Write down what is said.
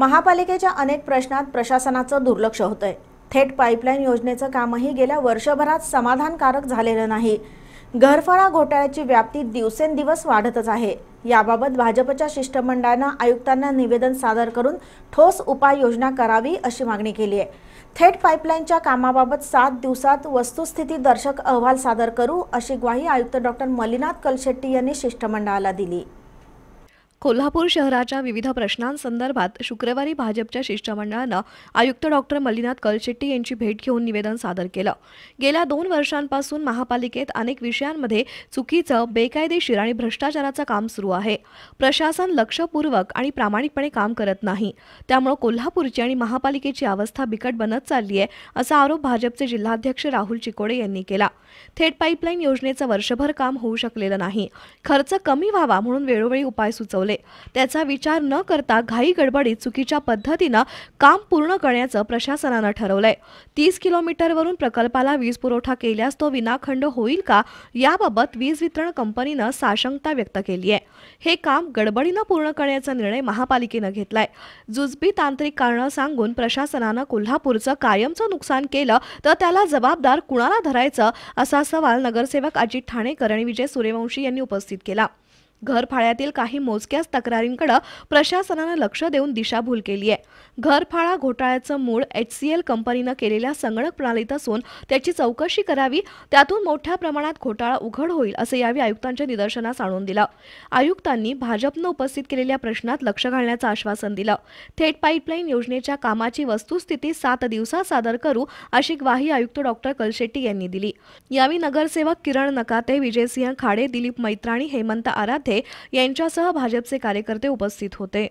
महापालिकेच्या अनेक प्रश्नात प्रशासनाचं दुर्लक्ष होतंय थेट पाईपलाईन योजनेचं कामही गेल्या वर्षभरात समाधानकारक झालेलं नाही घरफळा घोटाळ्याची व्याप्ती दिवसेंदिवस वाढतच आहे याबाबत भाजपच्या शिष्टमंडळानं आयुक्तांना निवेदन सादर करून ठोस उपाययोजना करावी अशी मागणी केली आहे थेट पाईपलाईनच्या कामाबाबत सात दिवसात वस्तुस्थिती दर्शक अहवाल सादर करू अशी ग्वाही आयुक्त डॉक्टर मलिनाथ कलशेट्टी यांनी शिष्टमंडळाला दिली कोल्हापूर शहराच्या विविध प्रश्नांसंदर्भात शुक्रवारी भाजपच्या शिष्टमंडळानं आयुक्त डॉक्टर मल्लीनाथ कलशेट्टी यांची भेट घेऊन निवेदन सादर केलं गेल्या दोन वर्षांपासून महापालिकेत अनेक विषयांमध्ये चुकीचं बेकायदेशीर आणि भ्रष्टाचाराचं काम सुरू आहे प्रशासन लक्षपूर्वक आणि प्रामाणिकपणे काम करत नाही त्यामुळे कोल्हापूरची आणि महापालिकेची अवस्था बिकट बनत चालली आहे असा आरोप भाजपचे जिल्हाध्यक्ष राहुल चिकोडे यांनी केला थेट पाईपलाईन योजनेचं वर्षभर काम होऊ शकलेलं नाही खर्च कमी व्हावा म्हणून वेळोवेळी उपाय सुचवले त्याचा विचार न करता घाई गडबडीत चुकीच्या पद्धतीनं काम पूर्ण करण्याचं प्रशासनानं ठरवलंय तीस वरून प्रकल्पाला वीज पुरवठा केल्यास तो विनाखंड होईल का याबाबत वीज वितरण कंपनीनं साशंकता व्यक्त केली आहे हे काम गडबडीनं पूर्ण करण्याचा निर्णय महापालिकेनं घेतलाय जुजबी तांत्रिक कारण सांगून प्रशासनानं कोल्हापूरचं कायमचं नुकसान केलं तर त्याला जबाबदार कुणाला धरायचं असा सवाल नगरसेवक अजित ठाणेकर आणि विजय सूर्यवंशी यांनी उपस्थित केला घरफाळ्यातील काही मोजक्याच तक्रारींकडे प्रशासनानं लक्ष देऊन दिशाभूल केली आहे घरफाळा घोटाळ्याचं मूळ एच सी एल कंपनीनं केलेल्या संगणक प्रणालीत असून त्याची चौकशी करावी त्यातून मोठ्या प्रमाणात घोटाळा उघड होईल असं यावेळी आयुक्तांच्या निदर्शनास आणून दिलं आयुक्तांनी भाजपनं उपस्थित केलेल्या प्रश्नात लक्ष घालण्याचं आश्वासन दिलं थेट पाईपलाईन योजनेच्या कामाची वस्तुस्थिती सात दिवसात सादर करू अशी ग्वाही आयुक्त डॉक्टर कलशेट्टी यांनी दिली यावेळी नगरसेवक किरण नकाते विजयसिंह खाडे दिलीप मैत्राणी हेमंत आराध्य यांच्यासह भाजपचे कार्यकर्ते उपस्थित होते